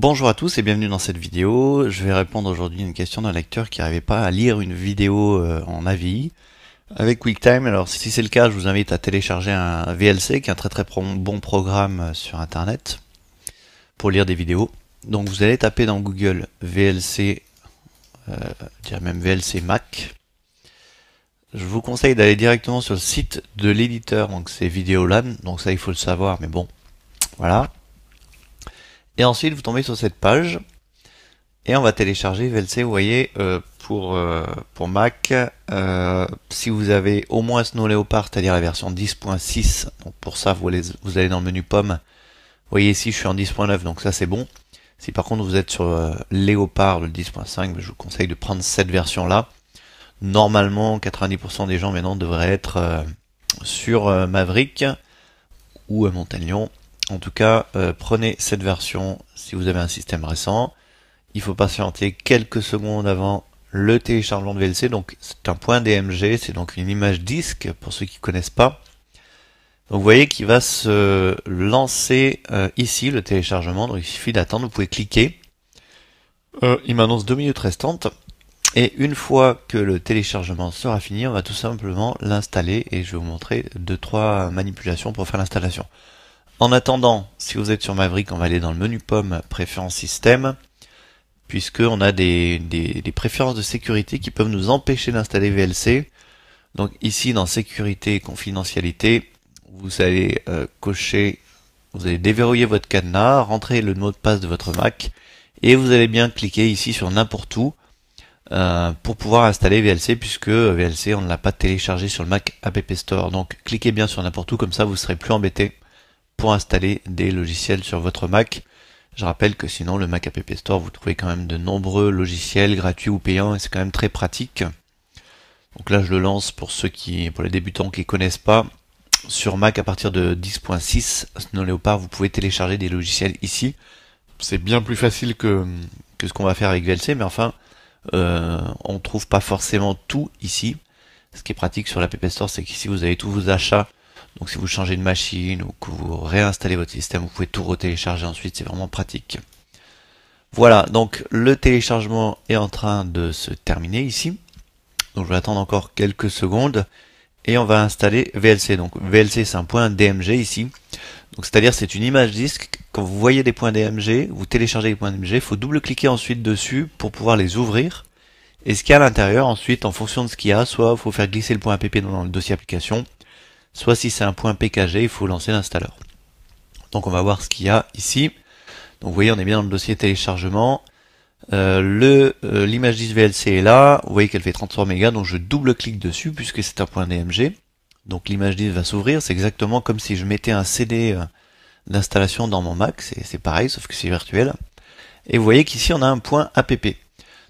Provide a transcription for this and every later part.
Bonjour à tous et bienvenue dans cette vidéo. Je vais répondre aujourd'hui à une question d'un lecteur qui n'arrivait pas à lire une vidéo euh, en AVI avec QuickTime. Alors si c'est le cas, je vous invite à télécharger un VLC qui est un très très bon programme euh, sur internet pour lire des vidéos. Donc vous allez taper dans Google VLC, euh, même VLC Mac. Je vous conseille d'aller directement sur le site de l'éditeur, donc c'est Videolan, donc ça il faut le savoir, mais bon, voilà. Et ensuite, vous tombez sur cette page. Et on va télécharger VLC, vous voyez, euh, pour, euh, pour Mac. Euh, si vous avez au moins Snow Leopard, c'est-à-dire la version 10.6, donc pour ça, vous allez, vous allez dans le menu pomme. Vous voyez ici, je suis en 10.9, donc ça c'est bon. Si par contre vous êtes sur Léopard, le 10.5, ben, je vous conseille de prendre cette version-là. Normalement, 90% des gens maintenant devraient être sur Maverick ou à Montagnon en tout cas, euh, prenez cette version si vous avez un système récent. Il faut patienter quelques secondes avant le téléchargement de VLC. Donc c'est un point DMG, c'est donc une image disque pour ceux qui ne connaissent pas. Donc vous voyez qu'il va se lancer euh, ici le téléchargement. Donc il suffit d'attendre, vous pouvez cliquer. Euh, il m'annonce 2 minutes restantes. Et une fois que le téléchargement sera fini, on va tout simplement l'installer et je vais vous montrer deux trois manipulations pour faire l'installation. En attendant, si vous êtes sur Maverick, on va aller dans le menu pomme préférences système, puisqu'on a des, des, préférences de sécurité qui peuvent nous empêcher d'installer VLC. Donc ici, dans sécurité et confidentialité, vous allez euh, cocher, vous allez déverrouiller votre cadenas, rentrer le mot de passe de votre Mac, et vous allez bien cliquer ici sur n'importe où euh, pour pouvoir installer VLC puisque euh, VLC on ne l'a pas téléchargé sur le Mac App Store donc cliquez bien sur n'importe où comme ça vous serez plus embêté pour installer des logiciels sur votre Mac. Je rappelle que sinon le Mac App Store, vous trouvez quand même de nombreux logiciels gratuits ou payants et c'est quand même très pratique. Donc là, je le lance pour ceux qui, pour les débutants qui connaissent pas. Sur Mac, à partir de 10.6, Snow Leopard, vous pouvez télécharger des logiciels ici. C'est bien plus facile que, que ce qu'on va faire avec VLC, mais enfin, on euh, on trouve pas forcément tout ici. Ce qui est pratique sur l'App Store, c'est qu'ici, vous avez tous vos achats donc si vous changez de machine ou que vous réinstallez votre système, vous pouvez tout retélécharger ensuite, c'est vraiment pratique. Voilà, donc le téléchargement est en train de se terminer ici. Donc je vais attendre encore quelques secondes et on va installer VLC. Donc VLC c'est un point DMG ici. Donc c'est-à-dire c'est une image disque. Quand vous voyez des points DMG, vous téléchargez les points DMG, il faut double-cliquer ensuite dessus pour pouvoir les ouvrir. Et ce qu'il y a à l'intérieur, ensuite, en fonction de ce qu'il y a, soit il faut faire glisser le point app dans le dossier application, soit si c'est un point PKG, il faut lancer l'installeur. Donc on va voir ce qu'il y a ici. Donc vous voyez, on est bien dans le dossier téléchargement. Euh, euh L'image 10 VLC est là, vous voyez qu'elle fait 33 mégas, donc je double-clique dessus puisque c'est un point DMG. Donc l'image 10 va s'ouvrir, c'est exactement comme si je mettais un CD euh, d'installation dans mon Mac, c'est pareil, sauf que c'est virtuel. Et vous voyez qu'ici on a un point app.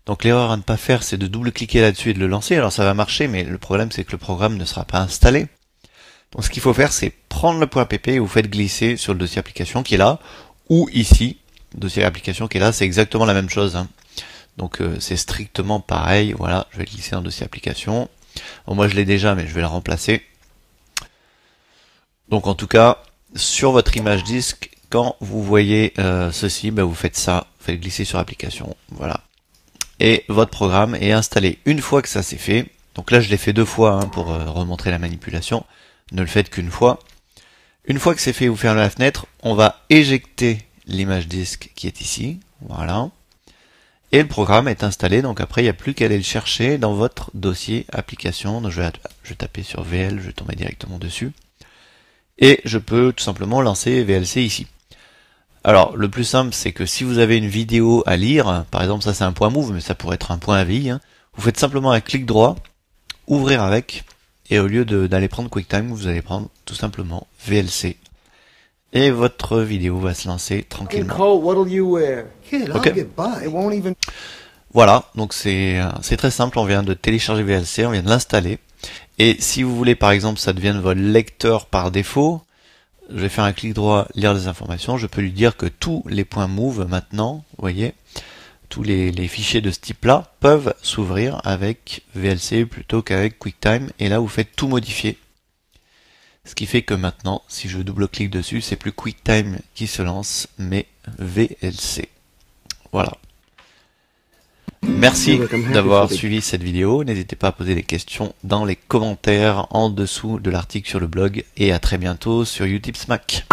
Donc l'erreur à ne pas faire, c'est de double-cliquer là-dessus et de le lancer. Alors ça va marcher, mais le problème c'est que le programme ne sera pas installé. Donc ce qu'il faut faire, c'est prendre le point .app et vous faites glisser sur le dossier application qui est là, ou ici, le dossier application qui est là, c'est exactement la même chose. Hein. Donc euh, c'est strictement pareil, voilà, je vais glisser dans dossier application. moi je l'ai déjà, mais je vais le remplacer. Donc en tout cas, sur votre image disque, quand vous voyez euh, ceci, ben, vous faites ça, vous faites glisser sur application, voilà. Et votre programme est installé une fois que ça c'est fait. Donc là je l'ai fait deux fois hein, pour euh, remontrer la manipulation ne le faites qu'une fois. Une fois que c'est fait, vous fermez la fenêtre, on va éjecter l'image disque qui est ici, voilà. Et le programme est installé, donc après il n'y a plus qu'à aller le chercher dans votre dossier application. Donc je vais, taper sur VL, je vais tomber directement dessus. Et je peux tout simplement lancer VLC ici. Alors le plus simple c'est que si vous avez une vidéo à lire, par exemple ça c'est un point move, mais ça pourrait être un point à hein, vous faites simplement un clic droit, ouvrir avec, et au lieu d'aller prendre QuickTime, vous allez prendre tout simplement VLC. Et votre vidéo va se lancer tranquillement. Voilà, donc c'est très simple, on vient de télécharger VLC, on vient de l'installer. Et si vous voulez par exemple ça devienne votre lecteur par défaut, je vais faire un clic droit, lire les informations, je peux lui dire que tous les points move maintenant, vous voyez, tous les, fichiers de ce type-là peuvent s'ouvrir avec VLC plutôt qu'avec QuickTime. Et là, vous faites tout modifier. Ce qui fait que maintenant, si je double-clique dessus, c'est plus QuickTime qui se lance, mais VLC. Voilà. Merci d'avoir suivi cette vidéo. N'hésitez pas à poser des questions dans les commentaires en dessous de l'article sur le blog. Et à très bientôt sur YouTube Smack.